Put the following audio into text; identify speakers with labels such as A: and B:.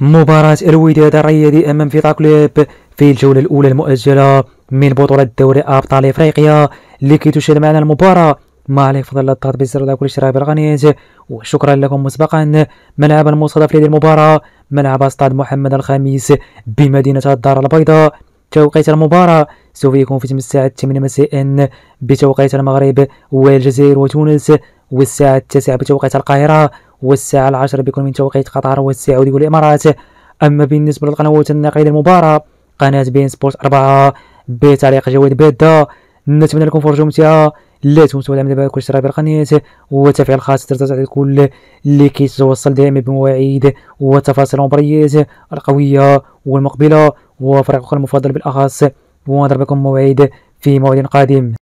A: مباراة الوداد الرياضي أمام فيتا كلوب في الجولة الأولى المؤجلة من بطولة دوري أبطال إفريقيا لكي تشاهد معنا المباراة ما عليك فضل الضغط بالزر على كل شراء بالغنيز وشكرا لكم مسبقا ملعب المصادف لهذه المباراة ملعب استاد محمد الخامس بمدينة الدار البيضاء توقيت المباراة سوف يكون في الساعة 8 مساء بتوقيت المغرب والجزائر وتونس والساعة 9 بتوقيت القاهرة والساعة العاشرة بيكون من توقيت قطر والسعودي والإمارات أما بالنسبة للقنوات الناقلة للمباراة قناة بين سبورت أربعة بطريقة جواد بادة نتمنى لكم فرجة ممتعة لا تنسوا دعم دابا كل اشتراك بالقناة وتفعيل خاص الترددات على الكل لكي دائما بمواعيد وتفاصيل المباريات القوية والمقبلة وفريقكم المفضل بالأخص ونضربكم موعد في موعد قادم